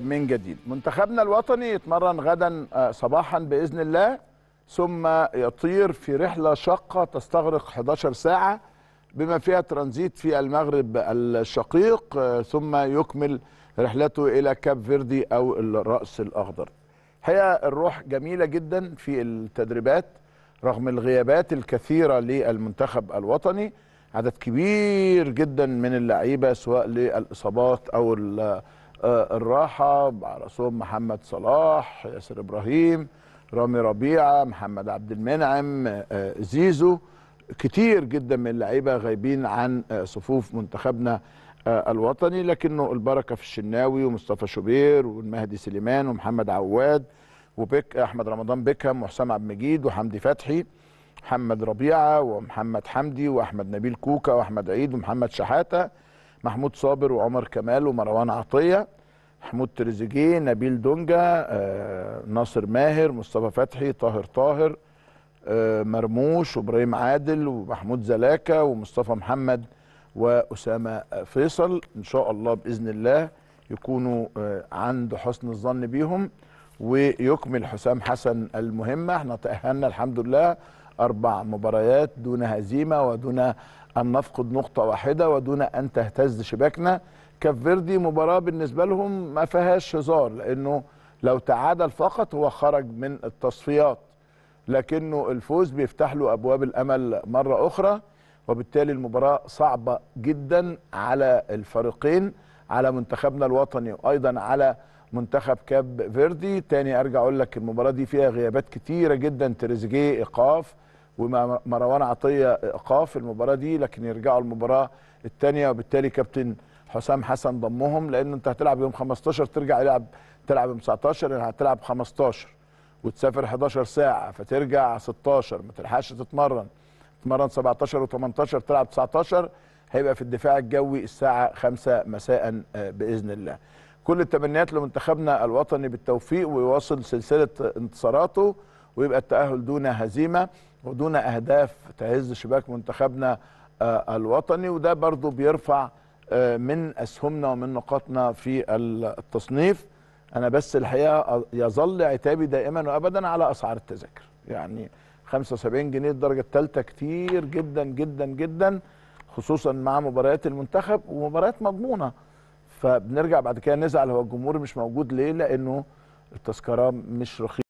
من جديد منتخبنا الوطني يتمرن غدا آه، صباحا بإذن الله ثم يطير في رحلة شاقة تستغرق 11 ساعة بما فيها ترانزيت في المغرب الشقيق آه، ثم يكمل رحلته إلى كاب فيردي أو الرأس الأخضر هي الروح جميلة جدا في التدريبات رغم الغيابات الكثيرة للمنتخب الوطني عدد كبير جدا من اللعيبة سواء للإصابات أو آه، الراحه على راسهم محمد صلاح ياسر ابراهيم رامي ربيعه محمد عبد المنعم آه، زيزو كتير جدا من اللعيبه غايبين عن آه، صفوف منتخبنا الوطني لكنه البركه في الشناوي ومصطفى شوبير والمهدي سليمان ومحمد عواد وبيك احمد رمضان بيكهام وحسام عبد المجيد وحمدي فتحي محمد ربيعه ومحمد حمدي واحمد نبيل كوكا واحمد عيد ومحمد شحاته محمود صابر وعمر كمال ومروان عطيه محمود تريزيجيه نبيل دونجا آه، ناصر ماهر مصطفى فتحي طاهر طاهر آه، مرموش وابراهيم عادل ومحمود زلاكا ومصطفى محمد واسامه فيصل ان شاء الله باذن الله يكونوا آه، عند حسن الظن بيهم ويكمل حسام حسن المهمه احنا تاهلنا الحمد لله أربع مباريات دون هزيمة ودون أن نفقد نقطة واحدة ودون أن تهتز شباكنا فيردي مباراة بالنسبة لهم ما فيهاش هزار لأنه لو تعادل فقط هو خرج من التصفيات لكنه الفوز بيفتح له أبواب الأمل مرة أخرى وبالتالي المباراة صعبة جدا على الفريقين على منتخبنا الوطني وأيضا على منتخب كاب فيردي تاني ارجع اقول لك المباراه دي فيها غيابات كتيره جدا تريزيجيه ايقاف ومروان عطيه ايقاف المباراه دي لكن يرجعوا المباراه الثانيه وبالتالي كابتن حسام حسن ضمهم لان انت هتلعب يوم 15 ترجع يلعب تلعب يوم 19 يعني هتلعب 15 وتسافر 11 ساعه فترجع 16 ما تلحقش تتمرن تتمرن 17 و18 تلعب 19 هيبقى في الدفاع الجوي الساعه 5 مساء آه، باذن الله كل التمنيات لمنتخبنا الوطني بالتوفيق ويواصل سلسله انتصاراته ويبقى التاهل دون هزيمه ودون اهداف تهز شباك منتخبنا آه، الوطني وده برضو بيرفع آه، من اسهمنا ومن نقاطنا في التصنيف انا بس الحقيقه يظل عتابي دائما وابدا على اسعار التذاكر يعني 75 جنيه الدرجه الثالثه كتير جدا جدا جدا خصوصا مع مباريات المنتخب ومباريات مضمونه فبنرجع بعد كده نزعل هو الجمهور مش موجود ليه لانه التذكره مش رخيصه